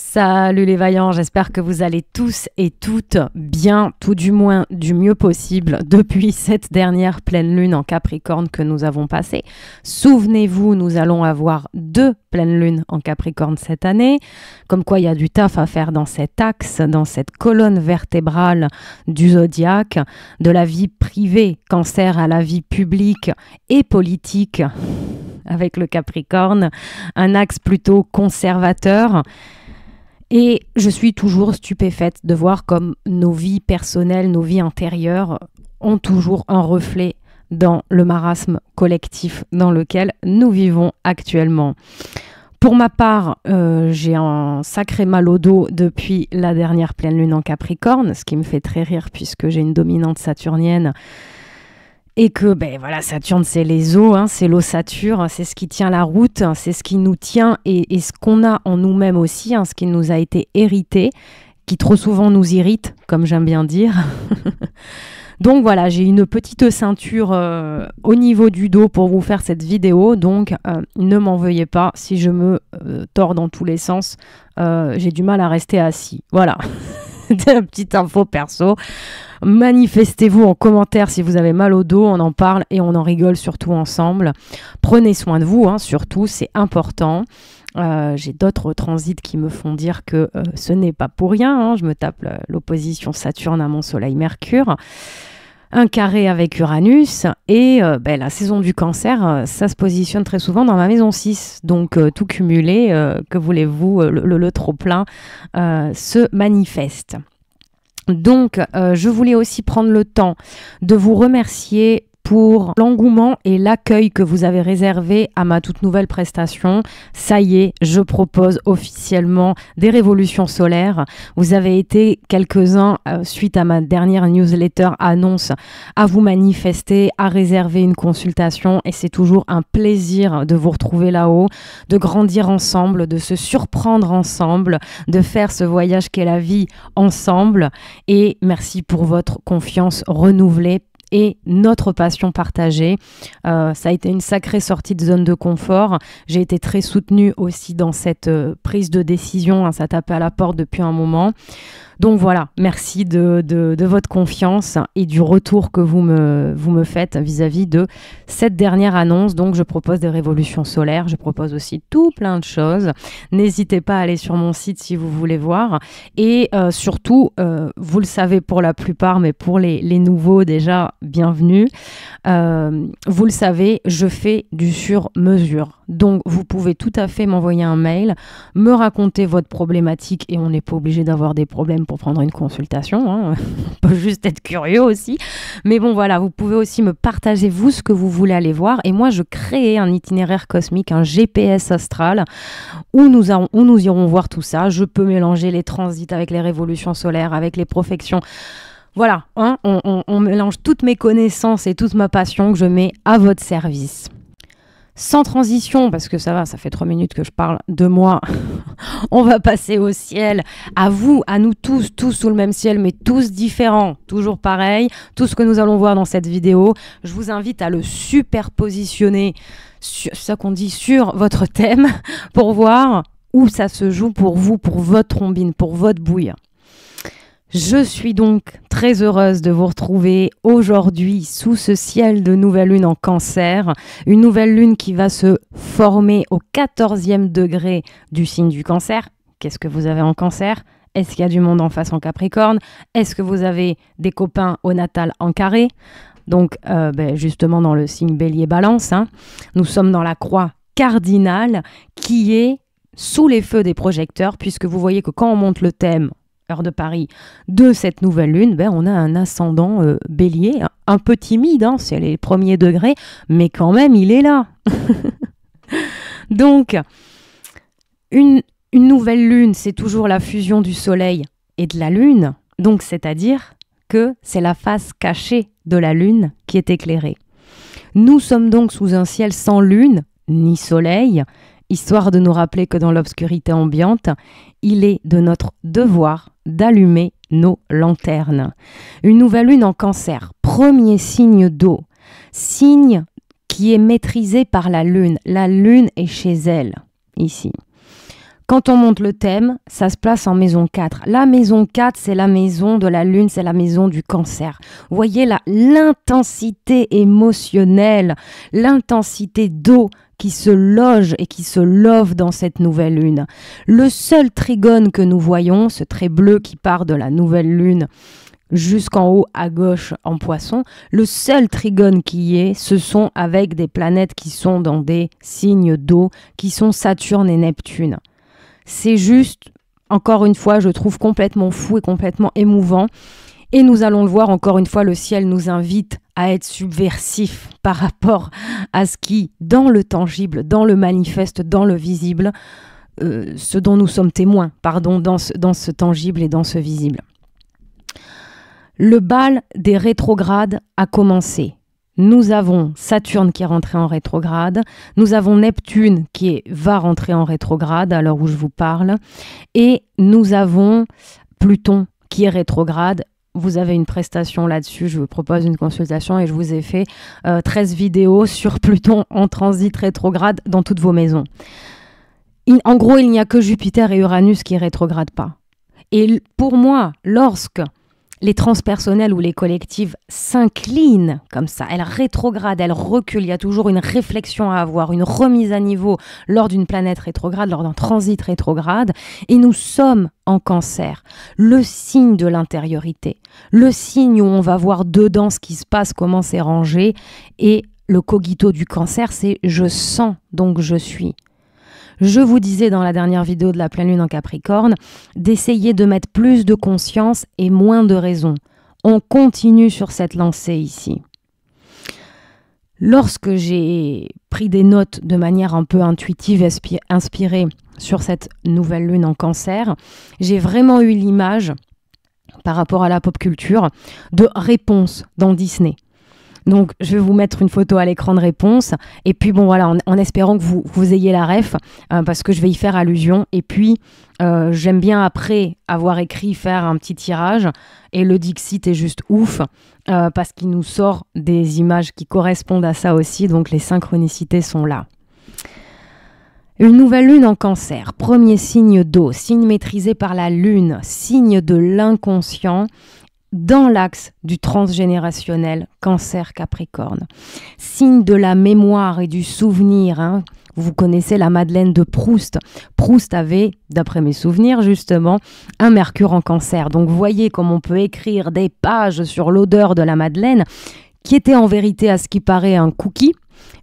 Salut les vaillants, j'espère que vous allez tous et toutes bien, tout du moins du mieux possible depuis cette dernière pleine lune en Capricorne que nous avons passée. Souvenez-vous, nous allons avoir deux pleines lunes en Capricorne cette année, comme quoi il y a du taf à faire dans cet axe, dans cette colonne vertébrale du zodiaque, de la vie privée, cancer à la vie publique et politique avec le Capricorne, un axe plutôt conservateur et je suis toujours stupéfaite de voir comme nos vies personnelles, nos vies intérieures ont toujours un reflet dans le marasme collectif dans lequel nous vivons actuellement. Pour ma part, euh, j'ai un sacré mal au dos depuis la dernière pleine lune en Capricorne, ce qui me fait très rire puisque j'ai une dominante saturnienne et que ben voilà Saturne c'est les os, hein, c'est l'ossature, c'est ce qui tient la route, c'est ce qui nous tient et, ce qu'on a en nous-mêmes aussi, hein, ce qui nous a été hérité, qui trop souvent nous irrite, comme j'aime bien dire. donc voilà, j'ai une petite ceinture euh, au niveau du dos pour vous faire cette vidéo, donc euh, ne m'en veuillez pas si je me euh, tords dans tous les sens, j'ai du mal à rester assis. Voilà. de petite info perso. Manifestez-vous en commentaire si vous avez mal au dos, on en parle et on en rigole surtout ensemble. Prenez soin de vous, hein, surtout, c'est important. Euh, j'ai d'autres transits qui me font dire que euh, ce n'est pas pour rien. Hein. Je me tape l'opposition Saturne à mon Soleil Mercure un carré avec Uranus et euh, ben, la saison du cancer, euh, ça se positionne très souvent dans ma maison 6. Donc euh, tout cumulé, que voulez-vous, le trop-plein se manifeste. Donc, je voulais aussi prendre le temps de vous remercier pour l'engouement et l'accueil que vous avez réservé à ma toute nouvelle prestation. Ça y est, je propose officiellement des révolutions solaires. Vous avez été quelques-uns, euh, suite à ma dernière newsletter annonce, à vous manifester, à réserver une consultation et c'est toujours un plaisir de vous retrouver là-haut, de grandir ensemble, de se surprendre ensemble, de faire ce voyage qu'est la vie ensemble et merci pour votre confiance renouvelée et notre passion partagée. Euh, ça a été une sacrée sortie de zone de confort. J'ai été très soutenue aussi dans cette euh, prise de décision. Hein. ça tapait à la porte depuis un moment. Donc voilà, merci de, votre confiance et du retour que vous me, vous me faites vis-à-vis de cette dernière annonce. Donc je propose des révolutions solaires, je propose aussi tout plein de choses. N'hésitez pas à aller sur mon site si vous voulez voir. Et euh, surtout, euh, vous le savez pour la plupart, mais pour les, nouveaux déjà, bienvenue. Euh, vous le savez, je fais du sur-mesure. Donc vous pouvez tout à fait m'envoyer un mail, me raconter votre problématique et on n'est pas obligé d'avoir des problèmes pour prendre une consultation. Hein. On peut juste être curieux aussi. Mais bon, voilà, vous pouvez aussi me partager, vous, ce que vous voulez aller voir. Et moi, je crée un itinéraire cosmique, un GPS astral, où nous, nous irons voir tout ça. Je peux mélanger les transits avec les révolutions solaires, avec les profections. Voilà, hein, on mélange toutes mes connaissances et toute ma passion que je mets à votre service. Sans transition, parce que ça va, ça fait trois minutes que je parle de moi, on va passer au ciel, à vous, à nous tous, tous sous le même ciel, mais tous différents, toujours pareil, tout ce que nous allons voir dans cette vidéo, je vous invite à le superpositionner, c'est ça qu'on dit, sur votre thème, pour voir où ça se joue pour vous, pour votre trombine, pour votre bouille. Je suis donc très heureuse de vous retrouver aujourd'hui sous ce ciel de nouvelle lune en cancer, une nouvelle lune qui va se former au 14e degré du signe du cancer. Qu'est-ce que vous avez en cancer Est-ce qu'il y a du monde en face en capricorne Est-ce que vous avez des copains au natal en carré Donc euh, ben, justement dans le signe bélier balance, hein, nous sommes dans la croix cardinale qui est sous les feux des projecteurs, puisque vous voyez que quand on monte le thème, heure de Paris, de cette nouvelle lune, ben, on a un ascendant euh, bélier, un peu timide, hein, c'est les premiers degrés, mais quand même, il est là. Donc, une, une nouvelle lune, c'est toujours la fusion du soleil et de la lune, donc c'est-à-dire que c'est la face cachée de la lune qui est éclairée. Nous sommes donc sous un ciel sans lune, ni soleil, histoire de nous rappeler que dans l'obscurité ambiante, il est de notre devoir d'allumer nos lanternes. Une nouvelle lune en cancer, premier signe d'eau, signe qui est maîtrisé par la lune. La lune est chez elle, ici. Quand on monte le thème, ça se place en maison 4. La maison 4, c'est la maison de la lune, c'est la maison du cancer. Vous voyez l'intensité émotionnelle, l'intensité d'eau qui se loge et qui se love dans cette nouvelle lune. Le seul trigone que nous voyons, ce trait bleu qui part de la nouvelle lune jusqu'en haut à gauche en poisson, le seul trigone qui y est, ce sont avec des planètes qui sont dans des signes d'eau, qui sont Saturne et Neptune. C'est juste, encore une fois, je trouve complètement fou et complètement émouvant. Et nous allons le voir, encore une fois, le ciel nous invite à être subversif par rapport à ce qui, dans le tangible, dans le manifeste, dans le visible, euh, ce dont nous sommes témoins, pardon, dans ce tangible et dans ce visible. Le bal des rétrogrades a commencé nous avons Saturne qui est rentré en rétrograde, nous avons Neptune qui va rentrer en rétrograde à l'heure où je vous parle, et nous avons Pluton qui est rétrograde. Vous avez une prestation là-dessus, je vous propose une consultation et je vous ai fait 13 euh, vidéos sur Pluton en transit rétrograde dans toutes vos maisons. en gros, il n'y a que Jupiter et Uranus qui rétrogradent pas. Et pour moi, lorsque les transpersonnels ou les collectives s'inclinent comme ça, elles rétrogradent, elles reculent. Il y a toujours une réflexion à avoir, une remise à niveau lors d'une planète rétrograde, lors d'un transit rétrograde. Et nous sommes en cancer, le signe de l'intériorité, le signe où on va voir dedans ce qui se passe, comment c'est rangé. Et le cogito du cancer, c'est je sens, donc je suis. Je vous disais dans la dernière vidéo de la pleine lune en Capricorne d'essayer de mettre plus de conscience et moins de raison. On continue sur cette lancée ici. Lorsque j'ai pris des notes de manière un peu intuitive, inspirée sur cette nouvelle lune en cancer, j'ai vraiment eu l'image, par rapport à la pop culture, de réponse dans Disney. Donc, je vais vous mettre une photo à l'écran de réponse. Et puis, bon, voilà, en, espérant que vous, ayez la ref, euh, parce que je vais y faire allusion. Et puis, euh, j'aime bien après avoir écrit faire un petit tirage. Et le Dixit est juste ouf euh, parce qu'il nous sort des images qui correspondent à ça aussi. Donc les synchronicités sont là. Une nouvelle lune en cancer, premier signe d'eau, signe maîtrisé par la lune, signe de l'inconscient dans l'axe du transgénérationnel cancer-capricorne. Signe de la mémoire et du souvenir. Hein. Vous connaissez la Madeleine de Proust. Proust avait, d'après mes souvenirs justement, un Mercure en cancer. Donc voyez comme on peut écrire des pages sur l'odeur de la Madeleine, qui était en vérité à ce qui paraît un cookie,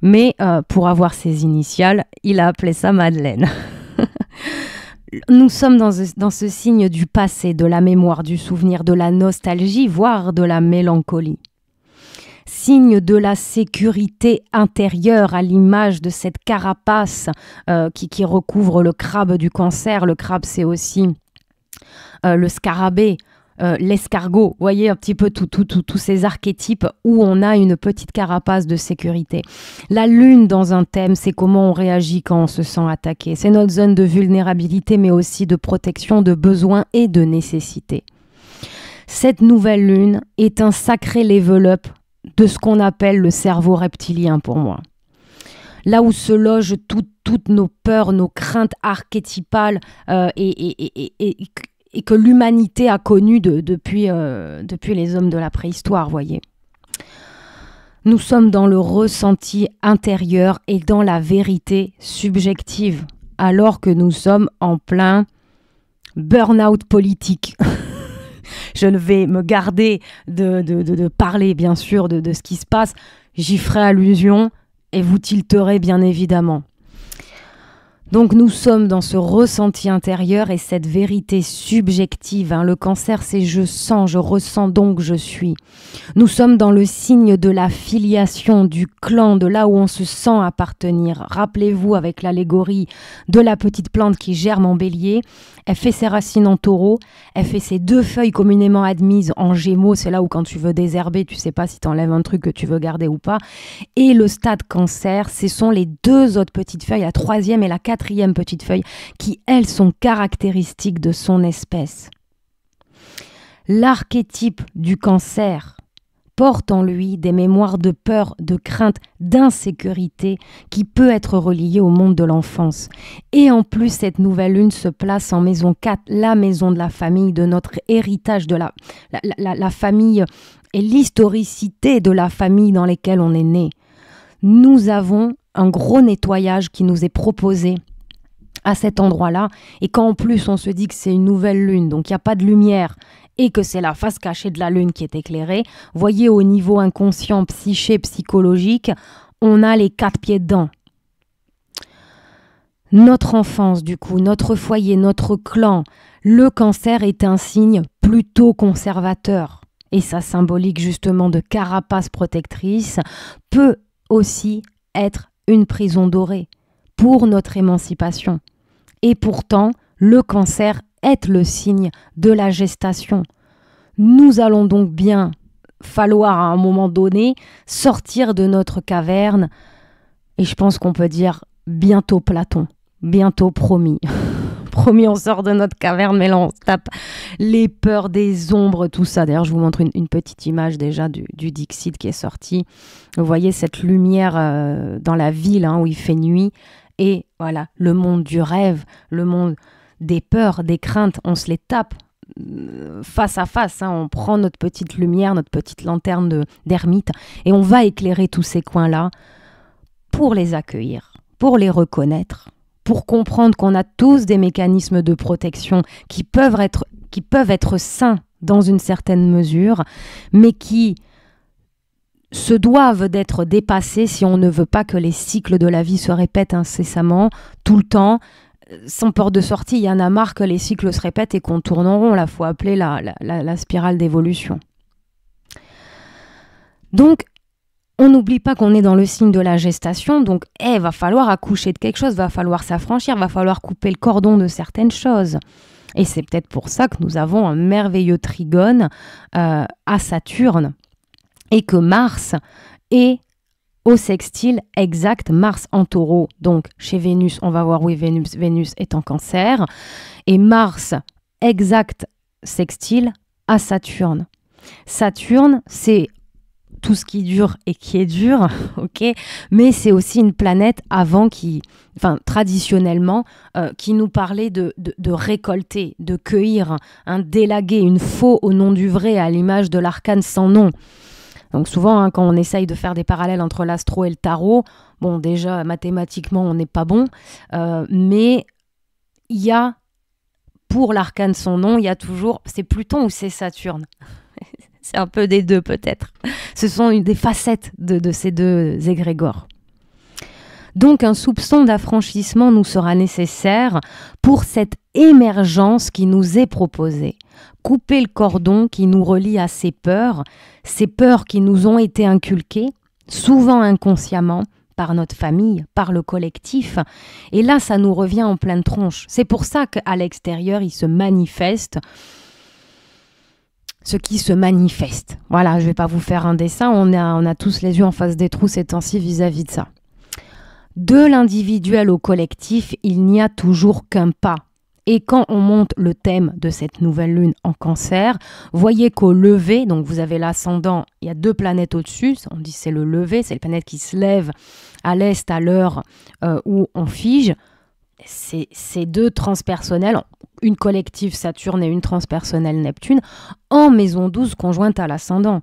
mais euh, pour avoir ses initiales, il a appelé ça Madeleine. nous sommes dans ce, signe du passé, de la mémoire, du souvenir, de la nostalgie, voire de la mélancolie signe de la sécurité intérieure à l'image de cette carapace euh, qui, recouvre le crabe du cancer. Le crabe, c'est aussi euh, le scarabée, euh, l'escargot. voyez un petit peu tous tout, tout, ces archétypes où on a une petite carapace de sécurité. La lune dans un thème, c'est comment on réagit quand on se sent attaqué. C'est notre zone de vulnérabilité, mais aussi de protection, de besoins et de nécessité. Cette nouvelle lune est un sacré level-up de ce qu'on appelle le cerveau reptilien pour moi là où se logent toutes nos peurs, nos craintes archétypales euh, et, et que l'humanité a connu depuis, euh, depuis les hommes de la préhistoire, voyez. Nous sommes dans le ressenti intérieur et dans la vérité subjective, alors que nous sommes en plein burn-out politique. Je ne vais me garder de parler, bien sûr, de, ce qui se passe. J'y ferai allusion et vous tilterez, bien évidemment. Donc nous sommes dans ce ressenti intérieur et cette vérité subjective. Hein. Le cancer, c'est je sens, je ressens donc je suis. Nous sommes dans le signe de la filiation, du clan, de là où on se sent appartenir. Rappelez-vous avec l'allégorie de la petite plante qui germe en bélier. Elle fait ses racines en taureau, elle fait ses deux feuilles communément admises en gémeaux. C'est là où quand tu veux désherber, tu sais pas si tu enlèves un truc que tu veux garder ou pas. Et le stade cancer, ce sont les deux autres petites feuilles, la troisième et la quatrième petite feuille, qui, elles, sont caractéristiques de son espèce. L'archétype du cancer porte en lui des mémoires de peur, de crainte, d'insécurité qui peut être reliée au monde de l'enfance. Et en plus, cette nouvelle lune se place en maison 4, la maison de la famille, de notre héritage, de la, la famille et l'historicité de la famille dans laquelle on est né. Nous avons un gros nettoyage qui nous est proposé à cet endroit-là, et en plus on se dit que c'est une nouvelle lune, donc il n'y a pas de lumière, et que c'est la face cachée de la lune qui est éclairée, voyez au niveau inconscient, psyché, psychologique, on a les quatre pieds dedans. Notre enfance, du coup, notre foyer, notre clan, le cancer est un signe plutôt conservateur. Et sa symbolique justement de carapace protectrice peut aussi être une prison dorée pour notre émancipation. Et pourtant, le cancer est le signe de la gestation. Nous allons donc bien falloir à un moment donné sortir de notre caverne. Et je pense qu'on peut dire bientôt Platon, bientôt promis. promis, on sort de notre caverne, mais là on tape les peurs des ombres, tout ça. D'ailleurs, je vous montre une, petite image déjà du, du, Dixit qui est sorti. Vous voyez cette lumière euh, dans la ville hein, où il fait nuit. Et voilà, le monde du rêve, le monde des peurs, des craintes, on se les tape euh, face à face, hein. on prend notre petite lumière, notre petite lanterne d'ermite, et on va éclairer tous ces coins-là pour les accueillir, pour les reconnaître, pour comprendre qu'on a tous des mécanismes de protection qui peuvent être, qui peuvent être sains dans une certaine mesure, mais qui se doivent d'être dépassés si on ne veut pas que les cycles de la vie se répètent incessamment, tout le temps. Sans porte de sortie, il y en a marre que les cycles se répètent et qu'on tourne en rond. faut appeler la, la, la, la spirale d'évolution. Donc, on n'oublie pas qu'on est dans le signe de la gestation, donc il eh, va falloir accoucher de quelque chose, va falloir s'affranchir, va falloir couper le cordon de certaines choses. Et c'est peut-être pour ça que nous avons un merveilleux trigone euh, à Saturne et que Mars est au sextile exact Mars en taureau. Donc chez Vénus, on va voir oui, Vénus, Vénus est en cancer. Et Mars exact sextile à Saturne. Saturne, c'est tout ce qui dure et qui est dur, ok, mais c'est aussi une planète avant qui, enfin traditionnellement, euh, qui nous parlait de, récolter, de cueillir, un hein, d'élaguer une faux au nom du vrai à l'image de l'arcane sans nom. Donc souvent, hein, quand on essaye de faire des parallèles entre l'astro et le tarot, bon, déjà, mathématiquement, on n'est pas bon, euh, mais il y a, pour l'arcane son nom, il y a toujours, c'est Pluton ou c'est Saturne C'est un peu des deux peut-être. Ce sont des facettes de, de ces deux égrégores. Donc un soupçon d'affranchissement nous sera nécessaire pour cette émergence qui nous est proposée, couper le cordon qui nous relie à ces peurs, ces peurs qui nous ont été inculquées, souvent inconsciemment, par notre famille, par le collectif. Et là, ça nous revient en pleine tronche. C'est pour ça qu'à l'extérieur, il se manifeste ce qui se manifeste. Voilà, je ne vais pas vous faire un dessin, on a, on a tous les yeux en face des trous ces temps vis vis-à-vis de ça. De l'individuel au collectif, il n'y a toujours qu'un pas. Et quand on monte le thème de cette nouvelle lune en cancer, voyez qu'au lever, donc vous avez l'ascendant, il y a deux planètes au-dessus, on dit c'est le lever, c'est les planète qui se lèvent à l'est à l'heure euh, où on fige. Ces deux transpersonnelles, une collective Saturne et une transpersonnelle Neptune, en maison 12 conjointe à l'ascendant.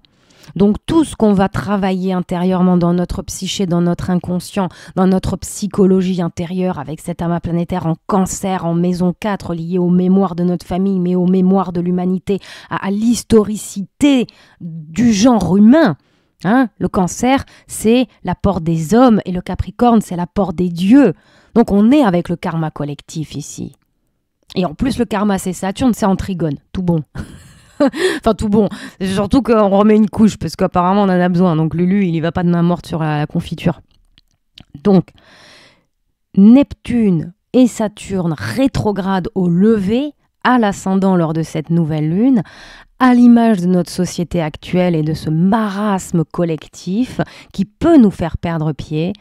Donc tout ce qu'on va travailler intérieurement dans notre psyché, dans notre inconscient, dans notre psychologie intérieure avec cet amas planétaire en cancer, en maison 4 lié aux mémoires de notre famille, mais aux mémoires de l'humanité, à, l'historicité du genre humain. Hein le cancer, c'est la porte des hommes et le capricorne, c'est la porte des dieux. Donc on est avec le karma collectif ici. Et en plus, le karma, c'est Saturne, c'est en trigone. Tout bon. enfin, tout bon. Surtout qu'on remet une couche, parce qu'apparemment, on en a besoin. Donc, Lulu, il y va pas de main morte sur la, confiture. Donc, Neptune et Saturne rétrogradent au lever, à l'ascendant lors de cette nouvelle lune, à l'image de notre société actuelle et de ce marasme collectif qui peut nous faire perdre pied,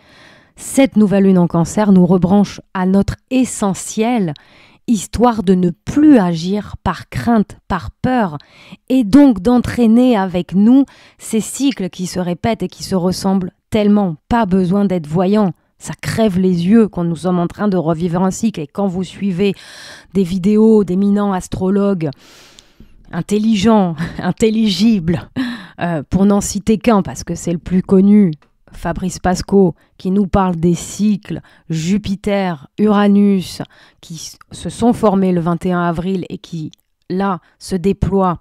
cette nouvelle lune en cancer nous rebranche à notre essentiel histoire de ne plus agir par crainte, par peur, et donc d'entraîner avec nous ces cycles qui se répètent et qui se ressemblent tellement. Pas besoin d'être voyant. Ça crève les yeux quand nous sommes en train de revivre un cycle. Et quand vous suivez des vidéos d'éminents astrologues intelligents, intelligibles, euh, pour n'en citer qu'un parce que c'est le plus connu, Fabrice Pasco, qui nous parle des cycles Jupiter, Uranus, qui se sont formés le 21 avril et qui, là, se déploient,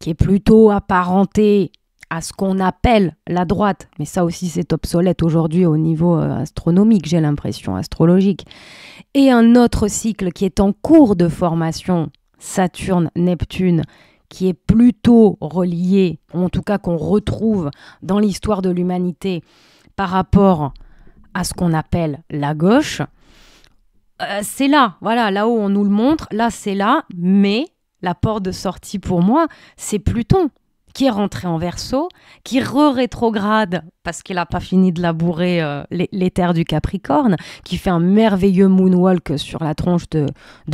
qui est plutôt apparenté à ce qu'on appelle la droite, mais ça aussi c'est obsolète aujourd'hui au niveau euh, astronomique, j'ai l'impression, astrologique, et un autre cycle qui est en cours de formation, Saturne-Neptune, qui est plutôt relié, ou en tout cas qu'on retrouve dans l'histoire de l'humanité, par rapport à ce qu'on appelle la gauche, euh, c'est là, voilà, là où on nous le montre, là c'est là, mais la porte de sortie pour moi, c'est Pluton qui est rentré en verso, qui re-rétrograde parce qu'il n'a pas fini de labourer euh, les, terres du Capricorne, qui fait un merveilleux moonwalk sur la tronche de,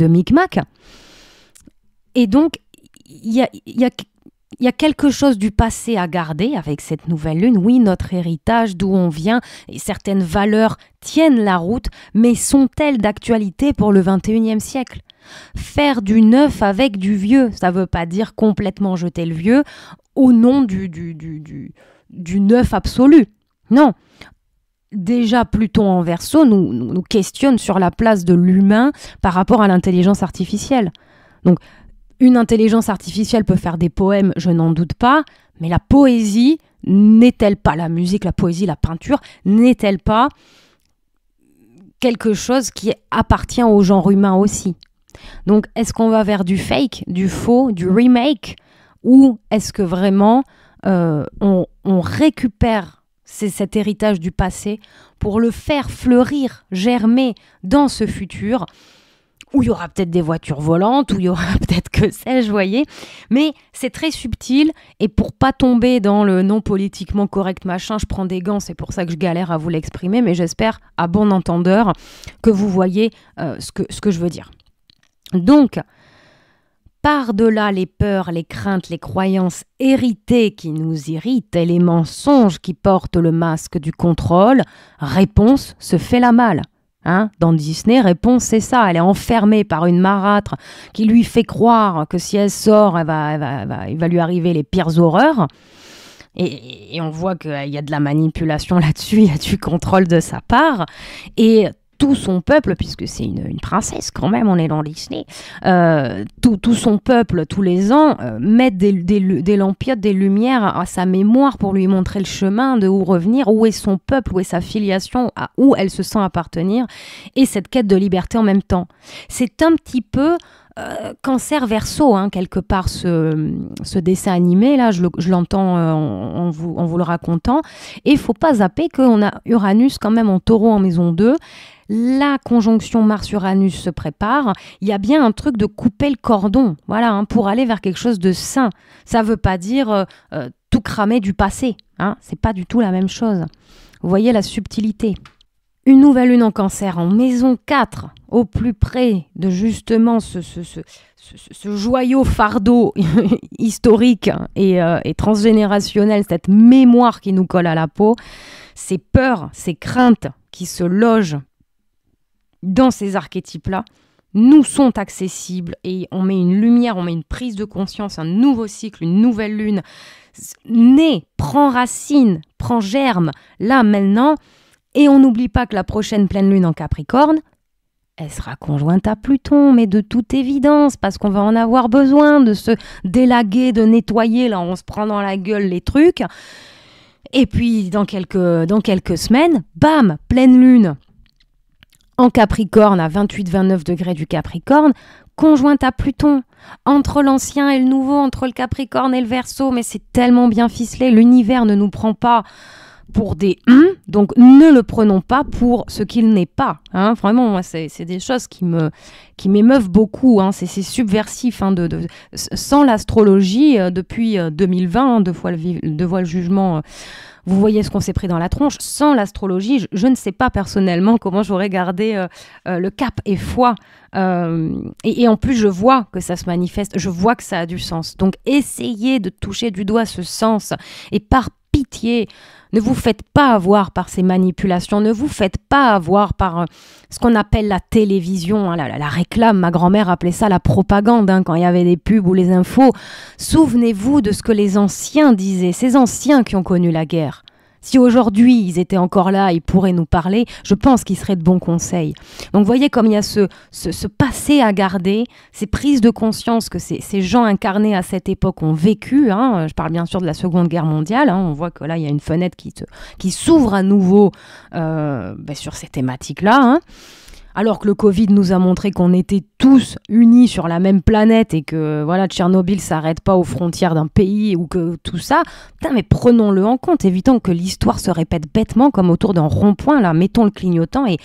Micmac. Et donc, il y a, y a il y a quelque chose du passé à garder avec cette nouvelle lune. Oui, notre héritage, d'où on vient, et certaines valeurs tiennent la route, mais sont-elles d'actualité pour le 21e siècle Faire du neuf avec du vieux, ça ne veut pas dire complètement jeter le vieux au nom du, du, du, du, du neuf absolu. Non. Déjà, Pluton en verso nous, nous questionne sur la place de l'humain par rapport à l'intelligence artificielle. Donc, une intelligence artificielle peut faire des poèmes, je n'en doute pas, mais la poésie n'est-elle pas, la musique, la poésie, la peinture, n'est-elle pas quelque chose qui appartient au genre humain aussi Donc est-ce qu'on va vers du fake, du faux, du remake, ou est-ce que vraiment euh, on, récupère cet héritage du passé, pour le faire fleurir, germer dans ce futur où il y aura peut-être des voitures volantes, où il y aura peut-être que sais-je, voyez. Mais c'est très subtil et pour pas tomber dans le non politiquement correct machin, je prends des gants, c'est pour ça que je galère à vous l'exprimer, mais j'espère à bon entendeur que vous voyez euh, ce, que, ce que je veux dire. Donc, par-delà les peurs, les craintes, les croyances héritées qui nous irritent et les mensonges qui portent le masque du contrôle, réponse se fait la malle. Hein, dans Disney, réponse c'est ça. Elle est enfermée par une marâtre qui lui fait croire que si elle sort, elle va, va, va, il va lui arriver les pires horreurs. Et, et on voit qu'il y a de la manipulation là-dessus, il y a du contrôle de sa part. Et tout son peuple, puisque c'est une, princesse quand même, on est dans Disney, euh, tout, tout, son peuple, tous les ans, met euh, mettent des, des, des, des lumières à sa mémoire pour lui montrer le chemin de où revenir, où est son peuple, où est sa filiation, à où elle se sent appartenir, et cette quête de liberté en même temps. C'est un petit peu... Euh, cancer verso, hein, quelque part, ce, dessin animé, là, je l'entends en, vous, en, vous, le racontant. Et il faut pas zapper qu'on a Uranus quand même en taureau en maison 2 la conjonction Mars-Uranus se prépare, il y a bien un truc de couper le cordon, voilà, hein, pour aller vers quelque chose de sain. Ça ne veut pas dire euh, euh, tout cramer du passé, hein, c'est pas du tout la même chose. Vous voyez la subtilité. Une nouvelle lune en cancer en maison 4, au plus près de justement ce, joyau fardeau historique euh, et, transgénérationnel, cette mémoire qui nous colle à la peau, ces peurs, ces craintes qui se logent dans ces archétypes-là nous sont accessibles et on met une lumière, on met une prise de conscience, un nouveau cycle, une nouvelle lune, naît, prend racine, prend germe, là, maintenant, et on n'oublie pas que la prochaine pleine lune en Capricorne, elle sera conjointe à Pluton, mais de toute évidence, parce qu'on va en avoir besoin de se délaguer, de nettoyer, là on se prend dans la gueule les trucs. Et puis dans quelques, dans quelques semaines, bam, pleine lune en Capricorne à 28-29 degrés du Capricorne, conjointe à Pluton, entre l'ancien et le nouveau, entre le Capricorne et le Verseau, mais c'est tellement bien ficelé, l'univers ne nous prend pas pour des donc ne le prenons pas pour ce qu'il n'est pas. Hein. Vraiment, moi, c'est des choses qui me qui m'émeuvent beaucoup. Hein. C'est subversif. Hein, de, sans l'astrologie, euh, depuis 2020, euh, hein, deux, fois le, de le jugement. Euh, vous voyez ce qu'on s'est pris dans la tronche. Sans l'astrologie, je, ne sais pas personnellement comment j'aurais gardé euh, euh, le cap et foi. Euh, et, en plus, je vois que ça se manifeste, je vois que ça a du sens. Donc, essayez de toucher du doigt ce sens et par pitié, ne vous faites pas avoir par ces manipulations, ne vous faites pas avoir par euh, ce qu'on appelle la télévision, hein, la, réclame. Ma grand-mère appelait ça la propagande hein, quand il y avait des pubs ou les infos. Souvenez-vous de ce que les anciens disaient, ces anciens qui ont connu la guerre. Si aujourd'hui ils étaient encore là, ils pourraient nous parler, je pense qu'ils seraient de bons conseils. Donc voyez comme il y a ce, ce, passé à garder, ces prises de conscience que ces, gens incarnés à cette époque ont vécu. Hein. Je parle bien sûr de la Seconde Guerre mondiale, hein. on voit que là il y a une fenêtre qui, qui s'ouvre à nouveau euh, ben, sur ces thématiques-là. Hein alors que le Covid nous a montré qu'on était tous unis sur la même planète et que voilà Tchernobyl s'arrête pas aux frontières d'un pays ou que tout ça, mais prenons-le en compte, évitons que l'histoire se répète bêtement comme autour d'un rond-point là, mettons le clignotant et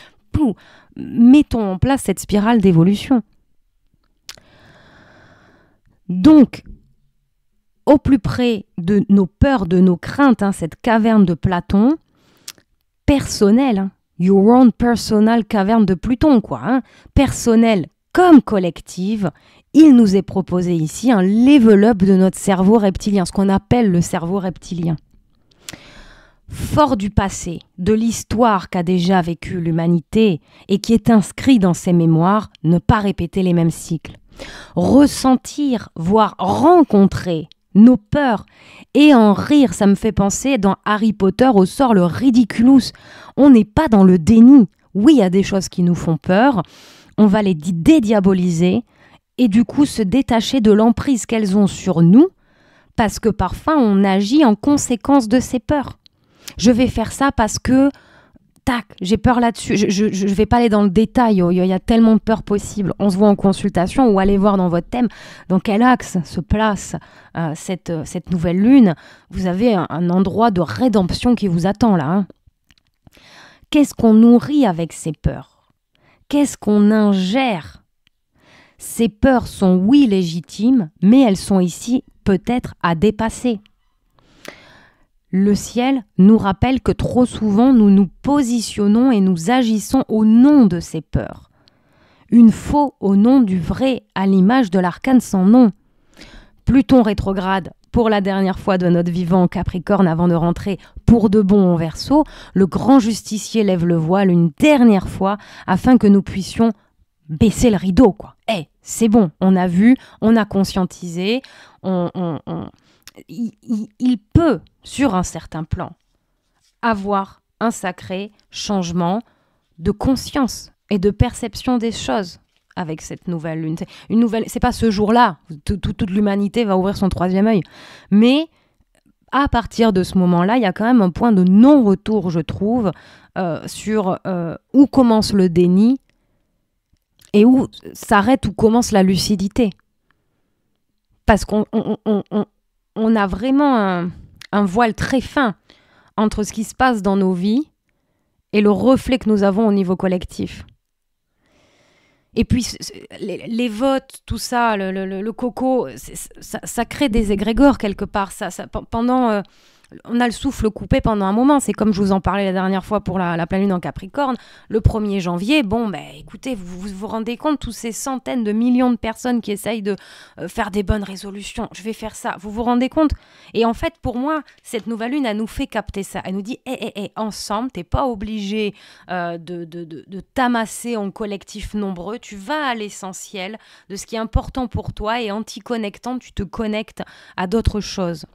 mettons en place cette spirale d'évolution. Donc, au plus près de nos peurs, de nos craintes, hein, cette caverne de Platon, personnelle, hein, your own personal caverne de Pluton, quoi, hein. personnel comme collective, il nous est proposé ici un level up de notre cerveau reptilien, ce qu'on appelle le cerveau reptilien. Fort du passé, de l'histoire qu'a déjà vécu l'humanité et qui est inscrit dans ses mémoires, ne pas répéter les mêmes cycles. Ressentir, voire rencontrer nos peurs et en rire. Ça me fait penser dans Harry Potter au sort le ridiculous. On n'est pas dans le déni. Oui, il y a des choses qui nous font peur. On va les dédiaboliser et du coup se détacher de l'emprise qu'elles ont sur nous parce que parfois on agit en conséquence de ces peurs. Je vais faire ça parce que tac, j'ai peur là-dessus. Je ne vais pas aller dans le détail, oh, il y a tellement de peurs possibles. On se voit en consultation ou allez voir dans votre thème dans quel axe se place euh, euh, cette, nouvelle lune. Vous avez un, endroit de rédemption qui vous attend là. Hein. Qu'est-ce qu'on nourrit avec ces peurs Qu'est-ce qu'on ingère Ces peurs sont oui légitimes, mais elles sont ici peut-être à dépasser le ciel nous rappelle que trop souvent nous nous positionnons et nous agissons au nom de ces peurs. Une faux au nom du vrai, à l'image de l'arcane sans nom. Pluton rétrograde pour la dernière fois de notre vivant en Capricorne avant de rentrer pour de bon en verso, le grand justicier lève le voile une dernière fois afin que nous puissions baisser le rideau quoi. Eh, c'est bon, on a vu, on a conscientisé, on, il peut sur un certain plan. Avoir un sacré changement de conscience et de perception des choses avec cette nouvelle lune. Une nouvelle, c'est pas ce jour-là. Toute, l'humanité va ouvrir son troisième œil, mais à partir de ce moment-là, il y a quand même un point de non-retour, je trouve, euh, sur euh, où commence le déni et où s'arrête ou commence la lucidité. Parce qu'on a vraiment un, un voile très fin entre ce qui se passe dans nos vies et le reflet que nous avons au niveau collectif. Et puis les, votes, tout ça, le, coco, ça, crée des égrégores quelque part. Ça, ça pendant euh, on a le souffle coupé pendant un moment. C'est comme je vous en parlais la dernière fois pour la, pleine lune en Capricorne. Le 1er janvier, bon, ben, écoutez, vous, vous, rendez compte, tous ces centaines de millions de personnes qui essayent de euh, faire des bonnes résolutions. Je vais faire ça. Vous vous rendez compte Et en fait, pour moi, cette nouvelle lune, elle nous fait capter ça. Elle nous dit, hé, eh, hé, eh, hé, eh, ensemble, t'es pas obligé euh, de, de t'amasser en collectif nombreux. Tu vas à l'essentiel de ce qui est important pour toi et en t'y connectant, tu te connectes à d'autres choses.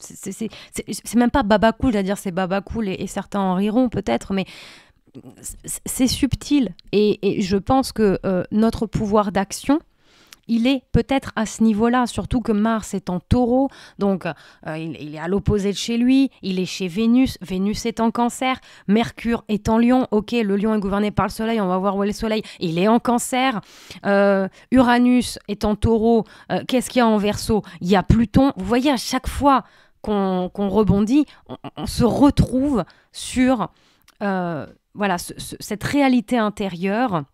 C'est même pas baba cool, à dire c'est baba cool et, certains en riront peut-être, mais c'est subtil. Et, je pense que euh, notre pouvoir d'action, il est peut-être à ce niveau-là, surtout que Mars est en taureau, donc euh, il, est à l'opposé de chez lui, il est chez Vénus, Vénus est en cancer, Mercure est en lion, ok, le lion est gouverné par le soleil, on va voir où est le soleil, il est en cancer, euh, Uranus est en taureau, qu'est-ce qu'il y a en verso Il y a Pluton, vous voyez à chaque fois, qu'on rebondit, on, se retrouve sur euh, voilà, cette réalité intérieure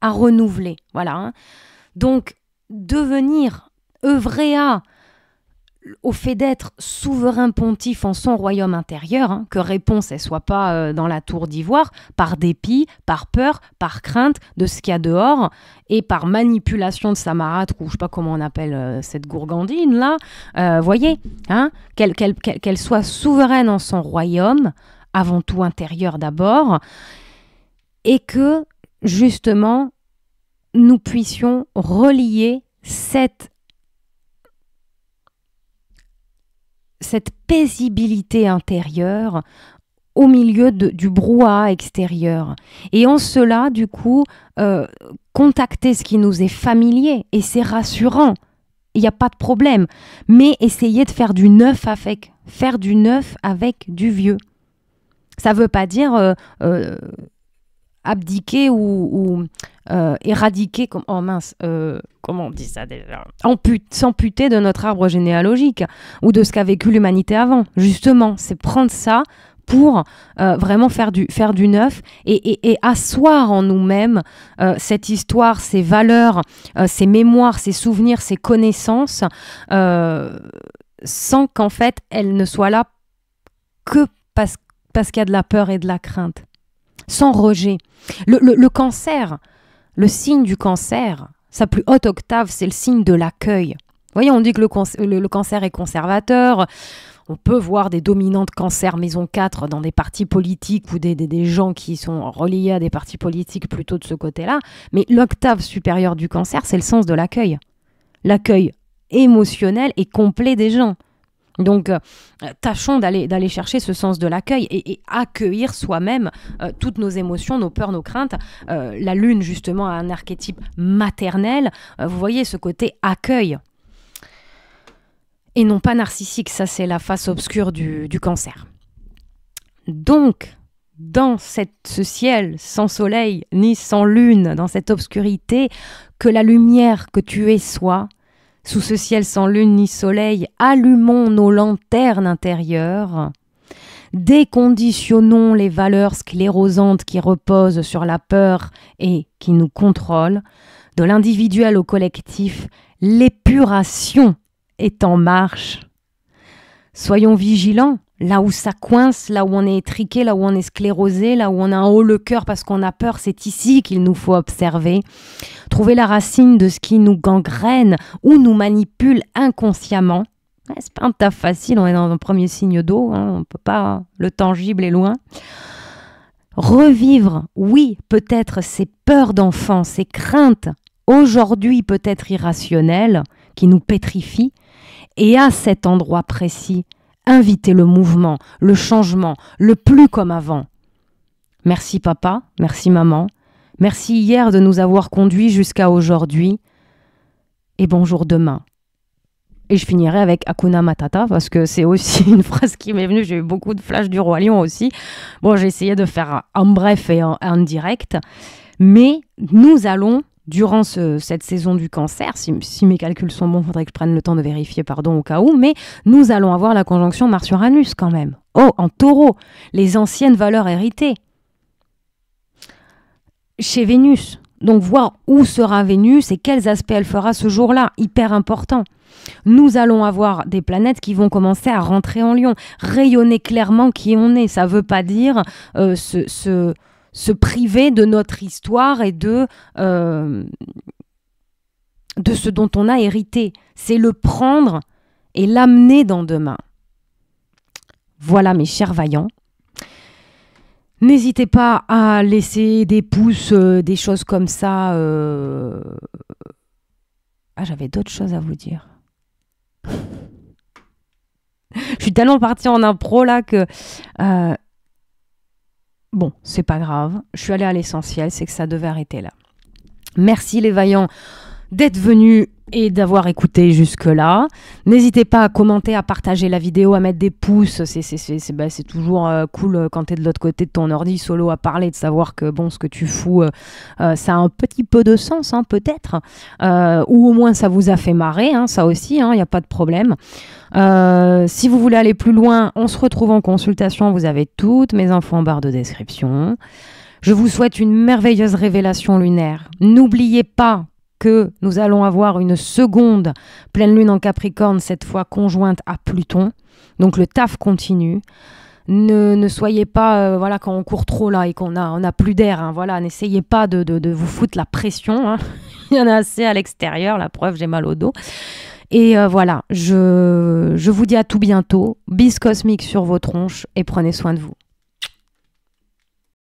à renouveler. Voilà. Hein. Donc, devenir, œuvré à au fait d'être souverain pontife en son royaume intérieur, hein, que réponse elle soit pas euh, dans la tour d'ivoire, par dépit, par peur, par crainte de ce qu'il y a dehors, et par manipulation de sa marâtre, ou je sais pas comment on appelle euh, cette gourgandine là, euh, voyez, hein, qu'elle soit souveraine en son royaume, avant tout intérieur d'abord, et que justement nous puissions relier cette cette paisibilité intérieure au milieu du brouhaha extérieur. Et en cela, du coup, euh, contacter ce qui nous est familier, et c'est rassurant, il n'y a pas de problème, mais essayer de faire du neuf avec, faire du neuf avec du vieux. Ça ne veut pas dire euh, euh, abdiquer ou, ou euh, éradiquer, comme, oh mince, euh, comment on dit ça déjà S'amputer de notre arbre généalogique ou de ce qu'a vécu l'humanité avant. Justement, c'est prendre ça pour euh, vraiment faire du, faire du neuf et, et, et asseoir en nous-mêmes cette histoire, ces valeurs, ces mémoires, ces souvenirs, ces connaissances, sans qu'en fait elles ne soient là que parce, parce qu'il y a de la peur et de la crainte, sans rejet. Le, le, le cancer, le signe du cancer, sa plus haute octave, c'est le signe de l'accueil. voyez, on dit que le, cancer est conservateur. On peut voir des dominantes cancer maison 4 dans des partis politiques ou des, des, des gens qui sont reliés à des partis politiques plutôt de ce côté-là. Mais l'octave supérieure du cancer, c'est le sens de l'accueil. L'accueil émotionnel et complet des gens. Donc, euh, tâchons d'aller chercher ce sens de l'accueil et, accueillir soi-même euh, toutes nos émotions, nos peurs, nos craintes. Euh, la lune, justement, a un archétype maternel. vous voyez ce côté accueil. Et non pas narcissique, ça c'est la face obscure du, cancer. Donc, dans cette, ce ciel sans soleil ni sans lune, dans cette obscurité, que la lumière que tu es soit sous ce ciel sans lune ni soleil, allumons nos lanternes intérieures, déconditionnons les valeurs sclérosantes qui reposent sur la peur et qui nous contrôlent, de l'individuel au collectif, l'épuration est en marche. Soyons vigilants là où ça coince, là où on est étriqué, là où on est sclérosé, là où on a en haut le cœur parce qu'on a peur, c'est ici qu'il nous faut observer. Trouver la racine de ce qui nous gangrène ou nous manipule inconsciemment. C'est pas un taf facile, on est dans un premier signe d'eau, hein, on peut pas, hein. le tangible est loin. Revivre, oui, peut-être ces peurs d'enfant, ces craintes, aujourd'hui peut-être irrationnelles, qui nous pétrifient, et à cet endroit précis, inviter le mouvement, le changement, le plus comme avant. Merci papa, merci maman, merci hier de nous avoir conduits jusqu'à aujourd'hui, et bonjour demain. Et je finirai avec Akuna Matata parce que c'est aussi une phrase qui m'est venue. J'ai eu beaucoup de flashs du Roi Lion aussi. Bon, j'ai essayé de faire en bref et en direct. Mais nous allons durant cette saison du cancer. Si, mes calculs sont bons, il faudrait que je prenne le temps de vérifier, pardon, au cas où. Mais nous allons avoir la conjonction Mars-Uranus quand même. Oh, en taureau, les anciennes valeurs héritées. Chez Vénus. Donc voir où sera Vénus et quels aspects elle fera ce jour-là, hyper important. Nous allons avoir des planètes qui vont commencer à rentrer en lion, rayonner clairement qui on est. Ça ne veut pas dire euh, ce se priver de notre histoire et de, euh, de ce dont on a hérité. C'est le prendre et l'amener dans demain. Voilà mes chers vaillants. N'hésitez pas à laisser des pouces, euh, des choses comme ça. Euh. Ah, j'avais d'autres choses à vous dire. Je suis tellement partie en impro là que... Bon, c'est pas grave, je suis allée à l'essentiel, c'est que ça devait arrêter là. Merci les vaillants d'être venu et d'avoir écouté jusque-là. N'hésitez pas à commenter, à partager la vidéo, à mettre des pouces. C'est bah, toujours euh, cool euh, quand tu es de l'autre côté de ton ordi solo à parler, de savoir que bon, ce que tu fous, euh, ça a un petit peu de sens, hein, peut-être. ou au moins ça vous a fait marrer, hein, ça aussi, il hein, n'y a pas de problème. si vous voulez aller plus loin, on se retrouve en consultation. Vous avez toutes mes infos en barre de description. Je vous souhaite une merveilleuse révélation lunaire. N'oubliez pas que nous allons avoir une seconde pleine lune en Capricorne, cette fois conjointe à Pluton. Donc le taf continue. Ne, soyez pas, euh, voilà, quand on court trop là et qu'on a, on a plus d'air, hein, voilà, n'essayez pas de, vous foutre la pression. Hein. Il y en a assez à l'extérieur, la preuve, j'ai mal au dos. Et euh, voilà, je, je vous dis à tout bientôt. Bis cosmique sur vos tronches et prenez soin de vous.